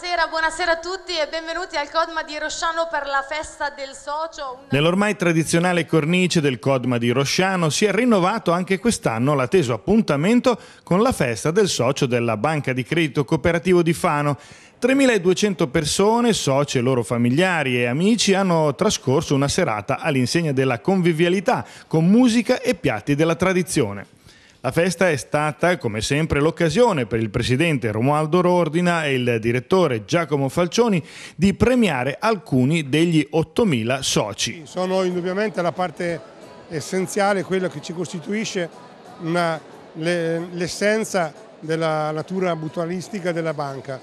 Buonasera, buonasera, a tutti e benvenuti al Codma di Rosciano per la festa del socio. Nell'ormai tradizionale cornice del Codma di Rosciano si è rinnovato anche quest'anno l'atteso appuntamento con la festa del socio della Banca di Credito Cooperativo di Fano. 3.200 persone, soci e loro familiari e amici hanno trascorso una serata all'insegna della convivialità con musica e piatti della tradizione. La festa è stata, come sempre, l'occasione per il presidente Romualdo Rordina e il direttore Giacomo Falcioni di premiare alcuni degli 8.000 soci. Sono indubbiamente la parte essenziale, quella che ci costituisce l'essenza le, della natura mutualistica della banca.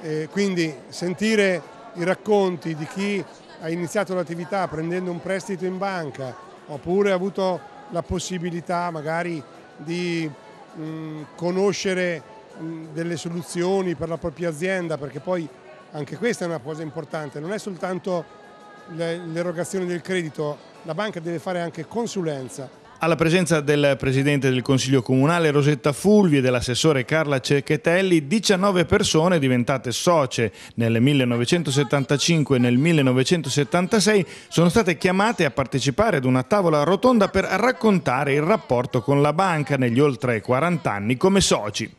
E quindi sentire i racconti di chi ha iniziato l'attività prendendo un prestito in banca oppure ha avuto la possibilità magari di di mh, mm, conoscere mh, mm, delle soluzioni per la propria azienda, perché poi anche questa è una cosa importante, non è soltanto l'erogazione del credito, la banca deve fare anche consulenza, alla presenza del Presidente del Consiglio Comunale Rosetta Fulvi e dell'assessore Carla Cecchetelli, 19 persone diventate socie nel 1975 e nel 1976 sono state chiamate a partecipare ad una tavola rotonda per raccontare il rapporto con la banca negli oltre 40 anni come soci.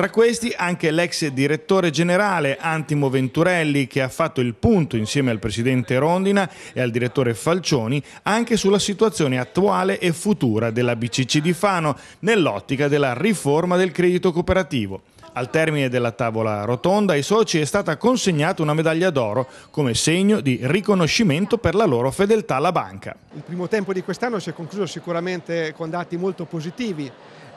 Tra questi anche l'ex direttore generale Antimo Venturelli che ha fatto il punto insieme al presidente Rondina e al direttore Falcioni anche sulla situazione attuale e futura della BCC di Fano nell'ottica della riforma del credito cooperativo. Al termine della tavola rotonda ai soci è stata consegnata una medaglia d'oro come segno di riconoscimento per la loro fedeltà alla banca. Il primo tempo di quest'anno si è concluso sicuramente con dati molto positivi.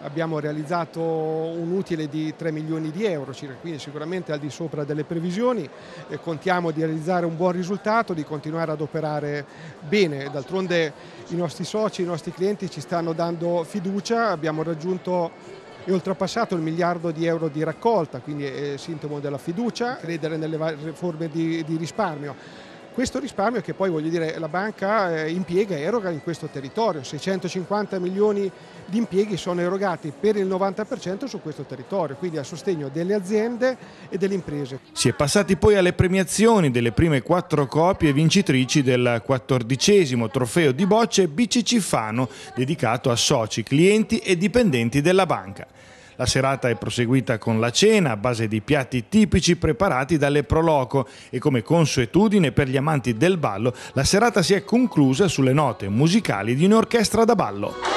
Abbiamo realizzato un utile di 3 milioni di euro, quindi sicuramente al di sopra delle previsioni. E Contiamo di realizzare un buon risultato, di continuare ad operare bene. D'altronde i nostri soci, i nostri clienti ci stanno dando fiducia, abbiamo raggiunto e oltrepassato il miliardo di euro di raccolta, quindi è eh, sintomo della fiducia, credere nelle varie forme di, di risparmio questo risparmio che poi voglio dire la banca eh, impiega e eroga in questo territorio, 650 milioni di impieghi sono erogati per il 90% su questo territorio, quindi a sostegno delle aziende e delle imprese. Si è passati poi alle premiazioni delle prime quattro copie vincitrici del quattordicesimo trofeo di bocce BCC Fano dedicato a soci, clienti e dipendenti della banca. La serata è proseguita con la cena a base di piatti tipici preparati dalle Proloco e come consuetudine per gli amanti del ballo la serata si è conclusa sulle note musicali di un'orchestra da ballo.